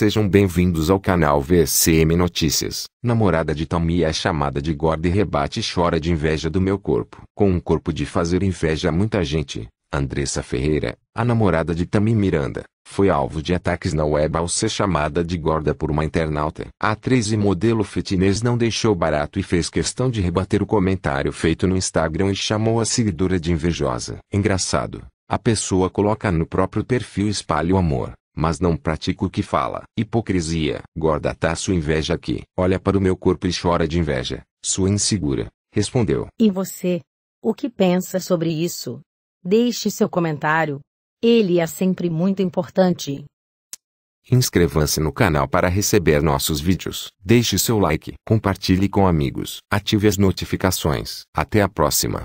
Sejam bem-vindos ao canal VCM Notícias. Namorada de Tammy é chamada de gorda e rebate e chora de inveja do meu corpo. Com um corpo de fazer inveja a muita gente, Andressa Ferreira, a namorada de Tammy Miranda, foi alvo de ataques na web ao ser chamada de gorda por uma internauta. A atriz e modelo fitness não deixou barato e fez questão de rebater o comentário feito no Instagram e chamou a seguidora de invejosa. Engraçado, a pessoa coloca no próprio perfil espalha o amor mas não pratico o que fala. Hipocrisia. Gorda tá sua inveja aqui. Olha para o meu corpo e chora de inveja. Sua insegura. Respondeu. E você? O que pensa sobre isso? Deixe seu comentário. Ele é sempre muito importante. Inscreva-se no canal para receber nossos vídeos. Deixe seu like, compartilhe com amigos, ative as notificações. Até a próxima.